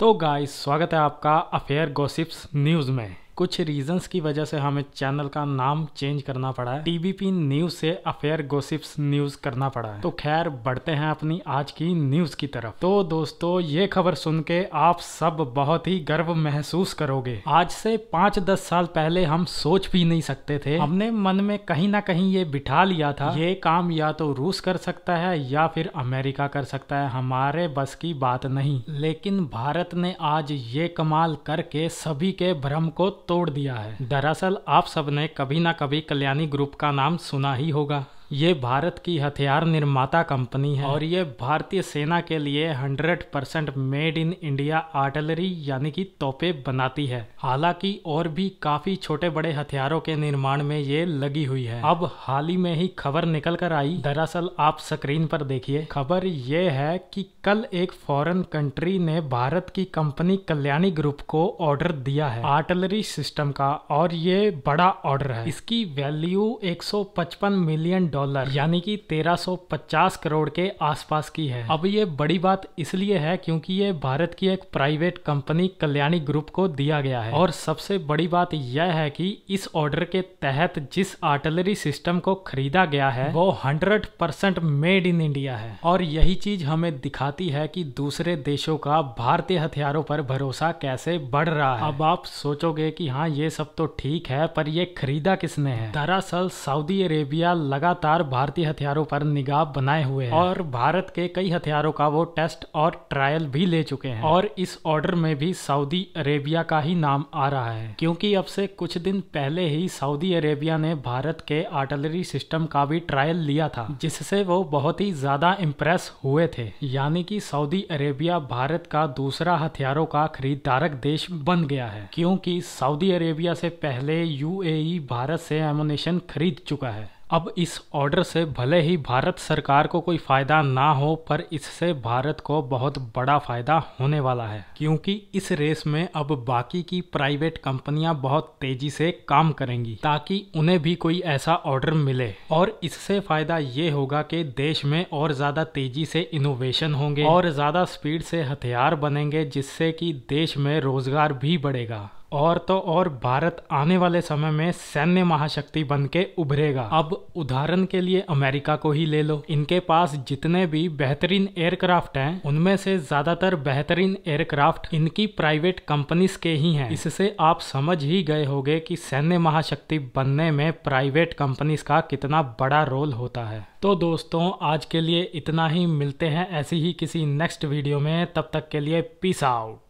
तो गाइस स्वागत है आपका अफेयर गॉसिप्स न्यूज़ में कुछ रीजंस की वजह से हमें चैनल का नाम चेंज करना पड़ा है टीबीपी न्यूज से अफेयर गोसिप्स न्यूज करना पड़ा है तो खैर बढ़ते हैं अपनी आज की न्यूज की तरफ तो दोस्तों ये खबर सुन के आप सब बहुत ही गर्व महसूस करोगे आज से पांच दस साल पहले हम सोच भी नहीं सकते थे हमने मन में कहीं ना कहीं ये बिठा लिया था ये काम या तो रूस कर सकता है या फिर अमेरिका कर सकता है हमारे बस की बात नहीं लेकिन भारत ने आज ये कमाल करके सभी के भ्रम को तोड़ दिया है दरअसल आप सबने कभी ना कभी कल्याणी ग्रुप का नाम सुना ही होगा ये भारत की हथियार निर्माता कंपनी है और ये भारतीय सेना के लिए 100 percent made in India artillery यानी कि तोपे बनाती है हालांकि और भी काफी छोटे बड़े हथियारों के निर्माण में ये लगी हुई है अब हाल ही में ही खबर निकल कर आई दरअसल आप स्क्रीन पर देखिए खबर ये है कि कल एक फॉरेन कंट्री ने भारत की कंपनी कल्याणी ग्रुप को ऑर्डर दिया है आर्टिलरी सिस्टम का और ये बड़ा ऑर्डर है इसकी वैल्यू एक मिलियन डॉलर डॉलर यानी कि 1350 करोड़ के आसपास की है अब ये बड़ी बात इसलिए है क्योंकि ये भारत की एक प्राइवेट कंपनी कल्याणी ग्रुप को दिया गया है और सबसे बड़ी बात यह है कि इस ऑर्डर के तहत जिस आर्टिलरी सिस्टम को खरीदा गया है वो 100 परसेंट मेड इन इंडिया है और यही चीज हमें दिखाती है कि दूसरे देशों का भारतीय हथियारों पर भरोसा कैसे बढ़ रहा है अब आप सोचोगे कि हाँ ये सब तो ठीक है पर ये खरीदा किसने है दरअसल सऊदी अरेबिया लगातार लगातार भारतीय हथियारों पर निगाह बनाए हुए हैं और भारत के कई हथियारों का वो टेस्ट और ट्रायल भी ले चुके हैं और इस ऑर्डर में भी सऊदी अरेबिया का ही नाम आ रहा है क्योंकि अब से कुछ दिन पहले ही सऊदी अरेबिया ने भारत के आर्टिलरी सिस्टम का भी ट्रायल लिया था जिससे वो बहुत ही ज्यादा इम्प्रेस हुए थे यानी कि सऊदी अरेबिया भारत का दूसरा हथियारों का खरीदारक देश बन गया है क्योंकि सऊदी अरेबिया से पहले यूएई भारत से एमोनेशन खरीद चुका है अब इस ऑर्डर से भले ही भारत सरकार को कोई फ़ायदा ना हो पर इससे भारत को बहुत बड़ा फ़ायदा होने वाला है क्योंकि इस रेस में अब बाकी की प्राइवेट कंपनियां बहुत तेज़ी से काम करेंगी ताकि उन्हें भी कोई ऐसा ऑर्डर मिले और इससे फ़ायदा ये होगा कि देश में और ज़्यादा तेज़ी से इनोवेशन होंगे और ज़्यादा स्पीड से हथियार बनेंगे जिससे कि देश में रोज़गार भी बढ़ेगा और तो और भारत आने वाले समय में सैन्य महाशक्ति बन के उभरेगा अब उदाहरण के लिए अमेरिका को ही ले लो इनके पास जितने भी बेहतरीन एयरक्राफ्ट हैं उनमें से ज्यादातर बेहतरीन एयरक्राफ्ट इनकी प्राइवेट कंपनीज के ही हैं इससे आप समझ ही गए होगे कि सैन्य महाशक्ति बनने में प्राइवेट कंपनीज का कितना बड़ा रोल होता है तो दोस्तों आज के लिए इतना ही मिलते हैं ऐसी ही किसी नेक्स्ट वीडियो में तब तक के लिए पीस आउट